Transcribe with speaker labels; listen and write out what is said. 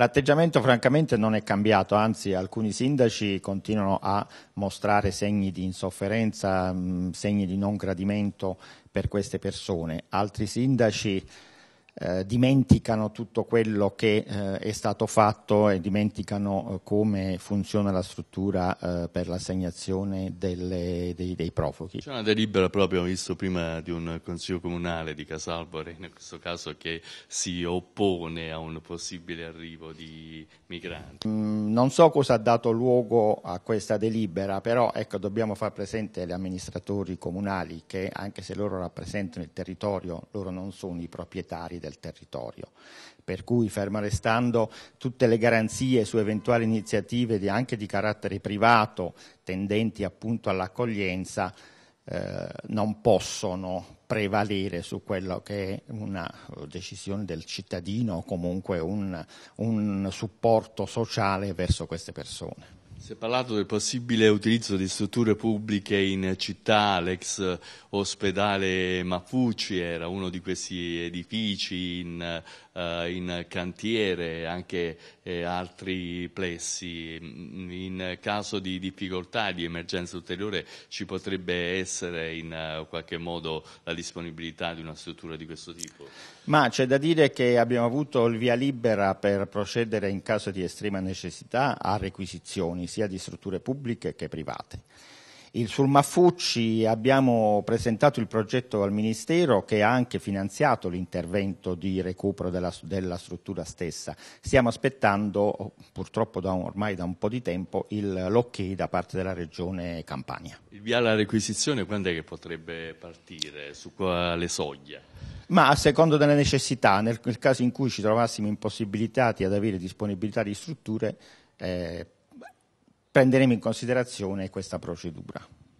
Speaker 1: L'atteggiamento francamente non è cambiato, anzi alcuni sindaci continuano a mostrare segni di insofferenza, segni di non gradimento per queste persone. Altri sindaci eh, dimenticano tutto quello che eh, è stato fatto e dimenticano eh, come funziona la struttura eh, per l'assegnazione delle, dei, dei, profughi. C'è
Speaker 2: una delibera proprio, ho visto prima, di un consiglio comunale di Casalvore, in questo caso, che si oppone a un possibile arrivo di migranti.
Speaker 1: Mm, non so cosa ha dato luogo a questa delibera, però ecco, dobbiamo far presente agli amministratori comunali che anche se loro rappresentano il territorio, loro non sono i proprietari del del territorio. Per cui, fermo restando tutte le garanzie su eventuali iniziative di, anche di carattere privato tendenti appunto all'accoglienza, eh, non possono prevalere su quello che è una decisione del cittadino o comunque un, un supporto sociale verso queste persone.
Speaker 2: Si è parlato del possibile utilizzo di strutture pubbliche in città, l'ex ospedale Mafucci era uno di questi edifici in, eh, in cantiere, anche eh, altri plessi. In caso di difficoltà, di emergenza ulteriore, ci potrebbe essere in eh, qualche modo la disponibilità di una struttura di questo tipo?
Speaker 1: Ma c'è da dire che abbiamo avuto il via libera per procedere in caso di estrema necessità a requisizioni sia di strutture pubbliche che private. Il, sul Maffucci abbiamo presentato il progetto al Ministero che ha anche finanziato l'intervento di recupero della, della struttura stessa. Stiamo aspettando, purtroppo da un, ormai da un po' di tempo, l'ok da parte della Regione Campania.
Speaker 2: Il via alla requisizione quando è che potrebbe partire? Su quale
Speaker 1: soglia? Ma a secondo delle necessità, nel, nel, caso in cui ci trovassimo impossibilitati ad avere disponibilità di strutture, eh, prenderemo in considerazione questa procedura.